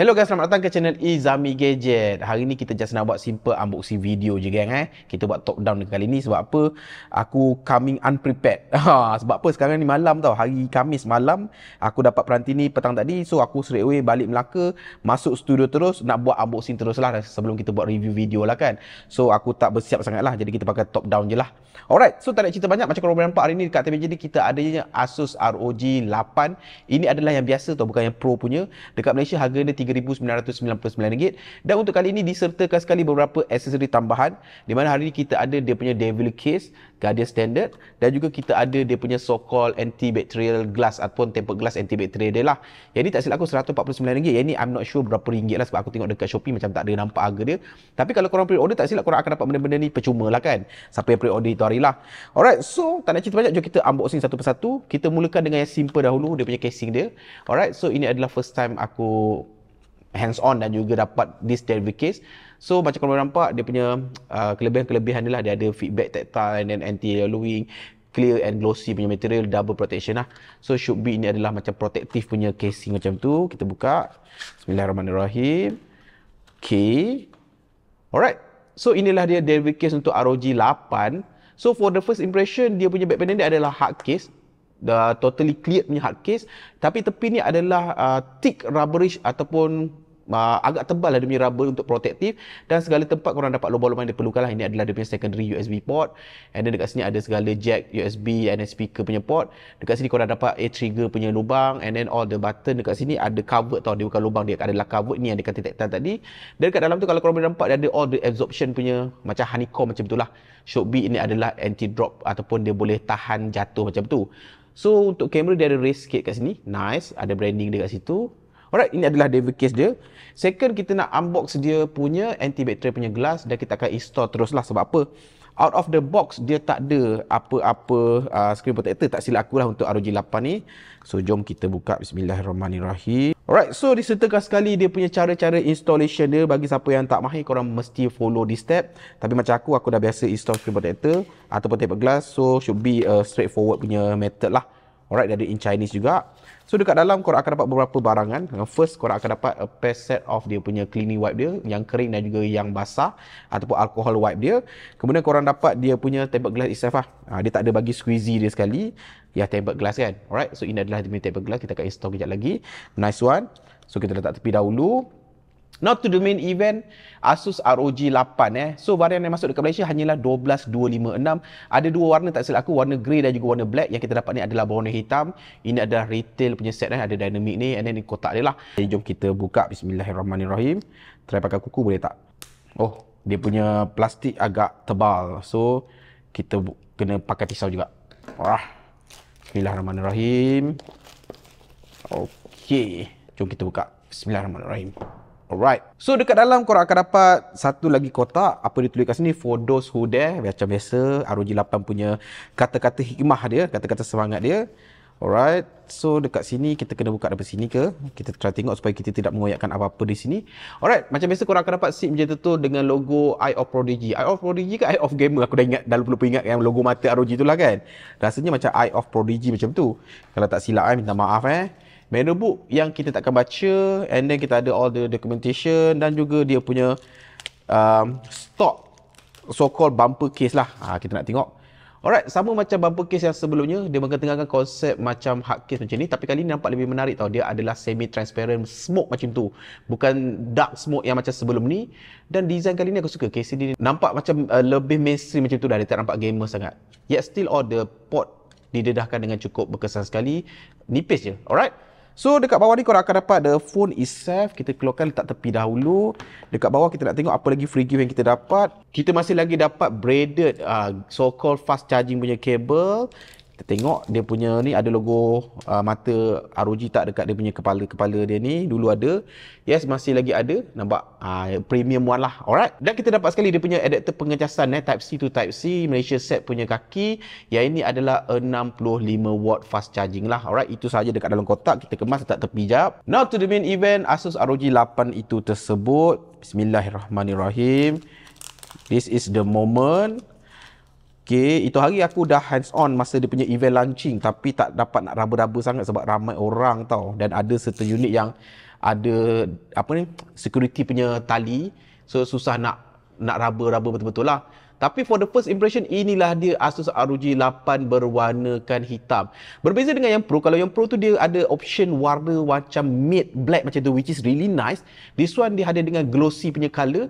Hello guys, selamat datang ke channel Izami Gadget. Hari ni kita just nak buat simple unboxing video je geng eh. Kita buat top down kali ni sebab apa? Aku coming unprepared. Ha, sebab apa sekarang ni malam tau. Hari Kamis malam aku dapat peranti ni petang tadi. So aku straight away balik Melaka, masuk studio terus nak buat unboxing terus lah sebelum kita buat review video lah kan. So aku tak bersiap sangat lah. Jadi kita pakai top down je lah. Alright, so tak nak cerita banyak. Macam korang boleh nampak hari ni dekat TVJ ni kita adanya Asus ROG 8. Ini adalah yang biasa tau, bukan yang pro punya. Dekat Malaysia harga dia RM3,999 dan untuk kali ini disertakan sekali beberapa aksesori tambahan di mana hari ini kita ada dia punya devil case guardian standard dan juga kita ada dia punya so called antibacterial glass ataupun tempered glass antibacterial dia lah yang ini tak silap aku RM149 yang ini I'm not sure berapa ringgit lah sebab aku tengok dekat Shopee macam tak ada nampak harga dia tapi kalau korang pre-order tak silap korang akan dapat benda-benda ni percuma lah kan siapa pre-order itu hari lah alright so tak nak cerita banyak jom kita unboxing satu persatu kita mulakan dengan yang simple dahulu dia punya casing dia alright so ini adalah first time aku hands on dan juga dapat this delivery case. So macam kalau nampak dia punya uh, kelebihan-kelebihan dia lah. Dia ada feedback tactile and anti yellowing clear and glossy punya material, double protection lah. So should be ini adalah macam protective punya casing macam tu. Kita buka. Bismillahirrahmanirrahim. Okay. Alright. So inilah dia delivery case untuk ROG 8. So for the first impression, dia punya back panel dia adalah hard case. The totally clear punya hard case. Tapi tepi ni adalah uh, thick rubberish ataupun uh, agak tebal lah demi rubber untuk protektif dan segala tempat korang dapat lubang-lubang yang diperlukan lah ini adalah demi secondary USB port and then dekat sini ada segala jack USB and speaker punya port dekat sini korang dapat A trigger punya lubang and then all the button dekat sini ada cover tau dia bukan lubang dia adalah cover ni yang dekat detektor tadi dan dekat dalam tu kalau korang boleh nampak dia ada all the absorption punya macam honeycomb macam tu lah should be ini adalah anti drop ataupun dia boleh tahan jatuh macam tu So untuk kamera dia ada race sikit kat sini. Nice. Ada branding dia kat situ. Alright, ini adalah devil case dia. Second, kita nak unbox dia punya antibacterial punya glass dan kita akan install teruslah sebab apa. Out of the box, dia tak ada apa-apa uh, screen protector. Tak silap akulah untuk ROG 8 ni. So, jom kita buka. Bismillahirrahmanirrahim. Alright, so disertakan sekali dia punya cara-cara installation dia. Bagi siapa yang tak mahir, korang mesti follow this step. Tapi macam aku, aku dah biasa install screen protector ataupun tape glass. So, should be a straightforward punya method lah. Alright, dia ada in Chinese juga. So, dekat dalam korang akan dapat beberapa barangan. First, korang akan dapat a pair set of dia punya cleaning wipe dia. Yang kering dan juga yang basah. Ataupun alcohol wipe dia. Kemudian korang dapat dia punya tablet glass itself lah. Ha, dia tak ada bagi squeezy dia sekali. Ya, tablet glass kan. Alright, so ini adalah dia punya tablet glass. Kita akan install kejap lagi. Nice one. So, kita letak tepi dahulu. Not to the main event, Asus ROG 8 eh. So varian yang masuk dekat Malaysia hanyalah 12256. Ada dua warna tak silap aku, warna grey dan juga warna black. Yang kita dapat ni adalah warna hitam. Ini adalah retail punya set eh. Ada dynamic ni and then ni kotak dia lah. Jadi jom kita buka bismillahirrahmanirrahim. Try pakai kuku boleh tak? Oh, dia punya plastik agak tebal. So kita kena pakai pisau juga. Wah. Bismillahirrahmanirrahim. Okay, jom kita buka. Bismillahirrahmanirrahim. Alright. So dekat dalam korang akan dapat satu lagi kotak apa dia tulis kat sini for those who dare macam biasa ROG 8 punya kata-kata hikmah dia, kata-kata semangat dia. Alright. So dekat sini kita kena buka dari sini ke? Kita try tengok supaya kita tidak mengoyakkan apa-apa di sini. Alright, macam biasa korang akan dapat sip macam tu dengan logo Eye of Prodigy. Eye of Prodigy ke Eye of Gamer? Aku dah ingat dah lupa-lupa ingat yang logo mata ROG lah kan. Rasanya macam Eye of Prodigy macam tu. Kalau tak silap eh minta maaf eh banner book yang kita takkan baca and then kita ada all the documentation dan juga dia punya um, stock so-called bumper case lah ha, kita nak tengok Alright, sama macam bumper case yang sebelumnya, dia mengetengahkan konsep macam hard case macam ni. Tapi kali ni nampak lebih menarik tau. Dia adalah semi-transparent smoke macam tu. Bukan dark smoke yang macam sebelum ni. Dan design kali ni aku suka. Case ni nampak macam uh, lebih mainstream macam tu dah. Dia tak nampak gamer sangat. Yet still all the port didedahkan dengan cukup berkesan sekali. Nipis je. Alright. So dekat bawah ni korang akan dapat the phone itself. Kita keluarkan letak tepi dahulu. Dekat bawah kita nak tengok apa lagi free gift yang kita dapat. Kita masih lagi dapat braided uh, so-called fast charging punya cable kita tengok dia punya ni ada logo uh, mata ROG tak dekat dia punya kepala-kepala dia ni dulu ada yes masih lagi ada nampak uh, premium one lah alright dan kita dapat sekali dia punya adapter pengecasan eh, type C to type C Malaysia set punya kaki yang ini adalah 65 watt fast charging lah alright itu saja dekat dalam kotak kita kemas tak tepi jap now to the main event Asus ROG 8 itu tersebut bismillahirrahmanirrahim this is the moment Okay, itu hari aku dah hands on masa dia punya event launching tapi tak dapat nak raba-raba sangat sebab ramai orang tau dan ada satu unit yang ada apa ni security punya tali so susah nak nak raba-raba betul-betul lah tapi for the first impression inilah dia Asus ROG 8 berwarnakan hitam berbeza dengan yang pro kalau yang pro tu dia ada option warna macam mid black macam tu which is really nice this one dia ada dengan glossy punya colour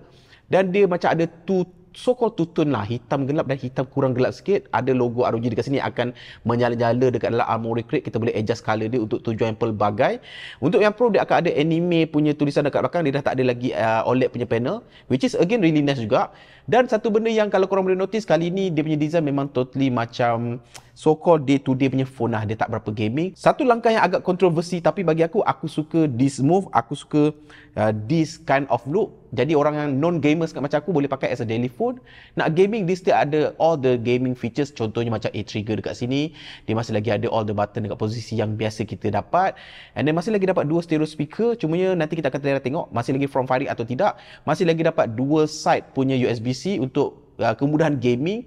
dan dia macam ada two so called two tone lah hitam gelap dan hitam kurang gelap sikit ada logo ROG dekat sini akan menyala-nyala dekat dalam armor recreate kita boleh adjust color dia untuk tujuan yang pelbagai untuk yang pro dia akan ada anime punya tulisan dekat belakang dia dah tak ada lagi uh, OLED punya panel which is again really nice juga dan satu benda yang kalau korang boleh notice kali ni dia punya design memang totally macam so-called day-to-day punya phone lah. Dia tak berapa gaming. Satu langkah yang agak kontroversi tapi bagi aku, aku suka this move. Aku suka uh, this kind of look. Jadi orang yang non-gamers macam aku boleh pakai as a daily phone. Nak gaming, dia still ada all the gaming features. Contohnya macam A-Trigger dekat sini. Dia masih lagi ada all the button dekat posisi yang biasa kita dapat. And then masih lagi dapat dua stereo speaker. Cumanya nanti kita akan tengok masih lagi from Farid atau tidak. Masih lagi dapat dual side punya USB-C untuk uh, kemudahan gaming.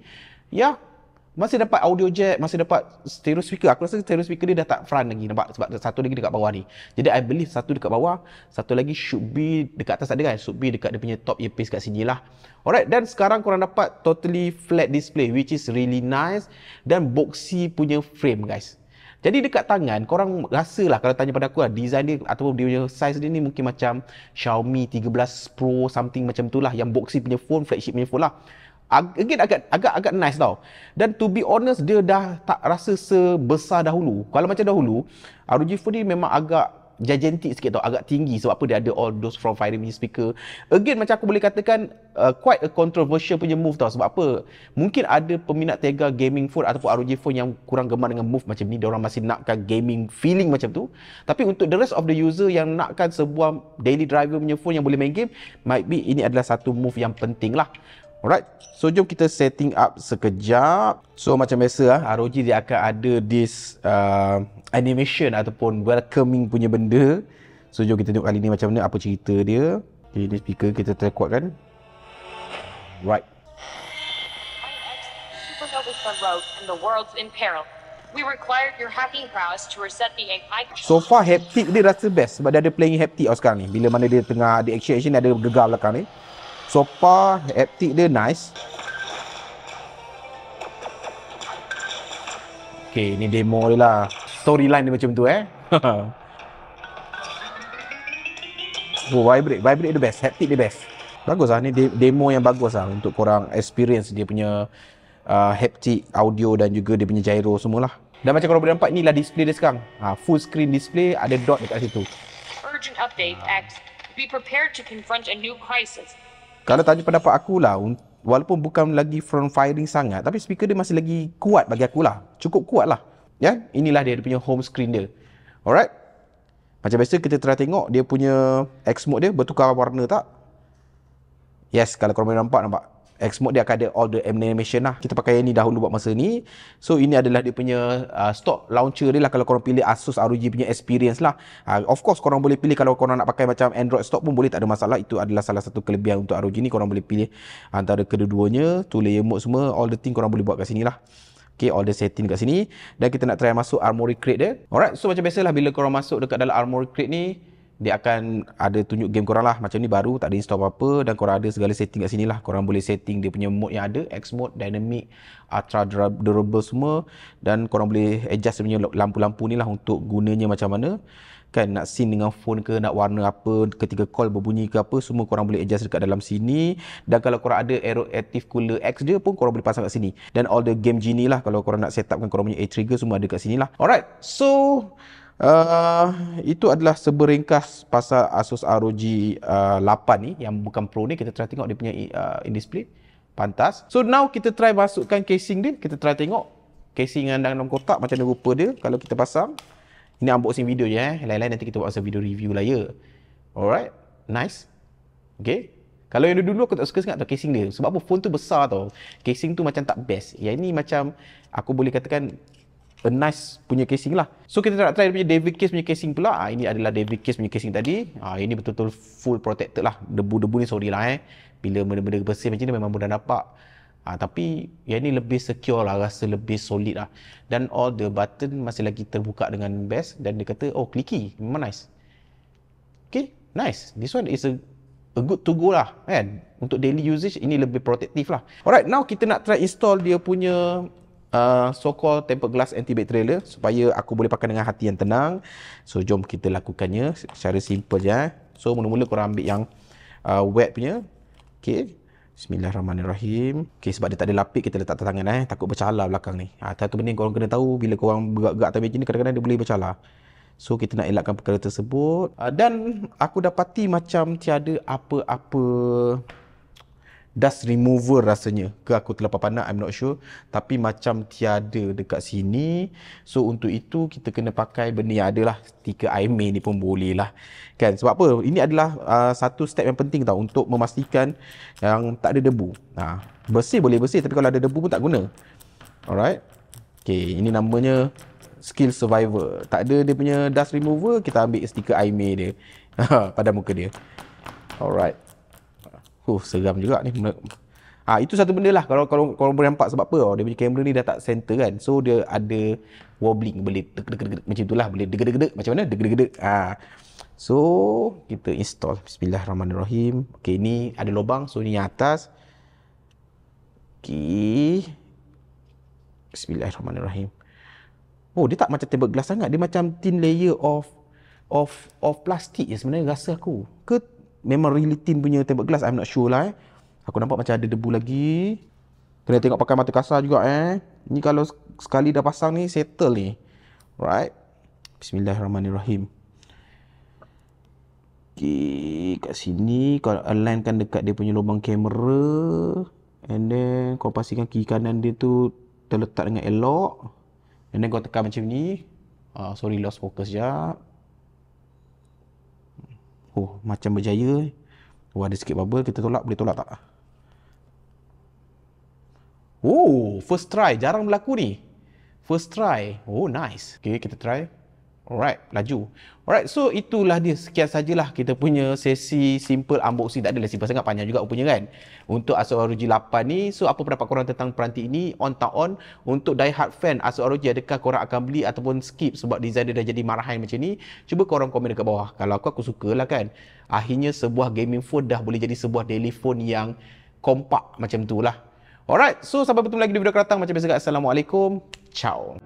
Ya, yeah. Masih dapat audio jack, masih dapat stereo speaker. Aku rasa stereo speaker dia dah tak front lagi nampak sebab satu lagi dekat bawah ni. Jadi I believe satu dekat bawah, satu lagi should be dekat atas ada kan? Should be dekat dia punya top earpiece kat sini lah. Alright, dan sekarang korang dapat totally flat display which is really nice dan boxy punya frame guys. Jadi dekat tangan, korang rasa lah kalau tanya pada aku lah, design dia ataupun dia punya size dia ni mungkin macam Xiaomi 13 Pro something macam tu lah yang boxy punya phone, flagship punya phone lah. Again agak agak agak nice tau. Dan to be honest dia dah tak rasa sebesar dahulu. Kalau macam dahulu, ROG Phone ni memang agak gigantic sikit tau, agak tinggi sebab apa dia ada all those from fire mini speaker. Again macam aku boleh katakan uh, quite a controversial punya move tau sebab apa? Mungkin ada peminat Tega gaming phone ataupun ROG phone yang kurang gemar dengan move macam ni, dia orang masih nakkan gaming feeling macam tu. Tapi untuk the rest of the user yang nakkan sebuah daily driver punya phone yang boleh main game, might be ini adalah satu move yang penting lah. Alright. So, jom kita setting up sekejap. So, macam biasa lah. ROG dia akan ada this uh, animation ataupun welcoming punya benda. So, jom kita tengok kali ni macam mana. Apa cerita dia. Okay, ni speaker kita terkuat kan. Right. So far, haptic dia rasa best sebab dia ada playing haptic oh, sekarang ni. Bila mana dia tengah ada action-action, ada gegar belakang ni. So far haptic dia nice. Okay, ni demo dia lah. Storyline dia macam tu eh. oh, vibrate. Vibrate dia best. Haptic dia best. Bagus lah. Ni de demo yang bagus lah untuk korang experience dia punya uh, haptic audio dan juga dia punya gyro semualah. Dan macam korang boleh nampak, inilah display dia sekarang. Ha, full screen display, ada dot dekat situ. Urgent update, ha. X. Be prepared to confront a new crisis. Kalau tanya pendapat aku lah, walaupun bukan lagi front firing sangat, tapi speaker dia masih lagi kuat bagi aku lah. Cukup kuat lah. Ya, yeah? inilah dia, dia punya home screen dia. Alright. Macam biasa kita try tengok dia punya X mode dia bertukar warna tak? Yes, kalau korang boleh nampak, nampak. X mode dia akan ada all the animation lah. Kita pakai yang ni dahulu buat masa ni. So ini adalah dia punya uh, stock launcher dia lah kalau korang pilih Asus ROG punya experience lah. Uh, of course korang boleh pilih kalau korang nak pakai macam Android stock pun boleh tak ada masalah. Itu adalah salah satu kelebihan untuk ROG ni korang boleh pilih antara kedua-duanya. Tu layer mode semua all the thing korang boleh buat kat sini lah. Okay, all the setting kat sini. Dan kita nak try masuk armory crate dia. Alright, so macam biasalah bila korang masuk dekat dalam armory crate ni, dia akan ada tunjuk game korang lah macam ni baru tak ada install apa-apa dan korang ada segala setting kat sini lah korang boleh setting dia punya mode yang ada X mode, dynamic, ultra durable semua dan korang boleh adjust dia punya lampu-lampu ni lah untuk gunanya macam mana kan nak scene dengan phone ke nak warna apa ketika call berbunyi ke apa semua korang boleh adjust dekat dalam sini dan kalau korang ada Aero Active Cooler X dia pun korang boleh pasang kat sini dan all the game genie lah kalau korang nak set setupkan korang punya A trigger semua ada kat sini lah alright so Uh, itu adalah seberingkas pasal Asus ROG uh, ah, 8 ni yang bukan pro ni kita try tengok dia punya uh, ah, in display pantas so now kita try masukkan casing dia kita try tengok casing yang dalam kotak macam mana rupa dia kalau kita pasang ini unboxing video je eh lain-lain nanti kita buat pasal video review lah ya alright nice okay kalau yang dulu aku tak suka sangat tau casing dia sebab apa phone tu besar tau casing tu macam tak best yang ni macam aku boleh katakan a nice punya casing lah. So kita nak try punya David Case punya casing pula. Ha, ini adalah David Case punya casing tadi. Ha, ini betul-betul full protected lah. Debu-debu ni sorry lah eh. Bila benda-benda bersih macam ni memang mudah nampak. Ha, tapi yang ini lebih secure lah. Rasa lebih solid lah. Dan all the button masih lagi terbuka dengan best. Dan dia kata, oh clicky. Memang nice. Okay, nice. This one is a a good to go lah kan untuk daily usage ini lebih protective lah alright now kita nak try install dia punya uh, so-called tempered glass antibacterial supaya aku boleh pakai dengan hati yang tenang. So, jom kita lakukannya secara simple je. Eh. So, mula-mula korang ambil yang uh, wet punya. Okay. Bismillahirrahmanirrahim. Okay, sebab dia tak ada lapik, kita letak atas tangan eh. Takut bercala belakang ni. Ha, ah, satu benda yang korang kena tahu, bila korang bergerak-gerak atas meja ni, kadang-kadang dia boleh bercala. So, kita nak elakkan perkara tersebut. Uh, dan aku dapati macam tiada apa-apa dust remover rasanya ke aku terlalu panas I'm not sure tapi macam tiada dekat sini so untuk itu kita kena pakai benda yang adalah stiker IMA ni pun boleh lah kan sebab apa ini adalah uh, satu step yang penting tau untuk memastikan yang tak ada debu ha. bersih boleh bersih tapi kalau ada debu pun tak guna alright ok ini namanya skill survivor tak ada dia punya dust remover kita ambil stiker IMA dia pada muka dia alright Oh, seram juga ni. Ha, itu satu benda lah. Kalau kalau kalau boleh nampak sebab apa oh, dia punya kamera ni dah tak center kan. So dia ada wobbling boleh deg deg deg macam itulah boleh deg deg deg macam mana deg deg deg. Ha. So kita install bismillahirrahmanirrahim. Okey ni ada lubang so ni yang atas. Okey. Bismillahirrahmanirrahim. Oh dia tak macam table glass sangat. Dia macam thin layer of of of plastik je sebenarnya rasa aku. Ke memang really thin punya tembok glass I'm not sure lah eh. Aku nampak macam ada debu lagi Kena tengok pakai mata kasar juga eh Ni kalau sekali dah pasang ni settle ni Right Bismillahirrahmanirrahim Okay kat sini kau alignkan dekat dia punya lubang kamera And then kau pastikan kiri kanan dia tu terletak dengan elok And then kau tekan macam ni uh, Sorry lost focus sekejap Oh, macam berjaya. Eh. Oh, ada sikit bubble. Kita tolak. Boleh tolak tak? Oh, first try. Jarang berlaku ni. First try. Oh, nice. Okay, kita try. Alright, laju. Alright, so itulah dia sekian sajalah kita punya sesi simple unboxing. Tak adalah simple sangat, panjang juga rupanya kan. Untuk Asus ROG 8 ni, so apa pendapat korang tentang peranti ini? On tak on? Untuk diehard fan Asus ROG, adakah korang akan beli ataupun skip sebab design dia dah jadi marahan macam ni? Cuba korang komen dekat bawah. Kalau aku, aku suka lah kan. Akhirnya sebuah gaming phone dah boleh jadi sebuah daily phone yang kompak macam tu lah. Alright, so sampai bertemu lagi di video akan datang. Macam biasa, Assalamualaikum. Ciao.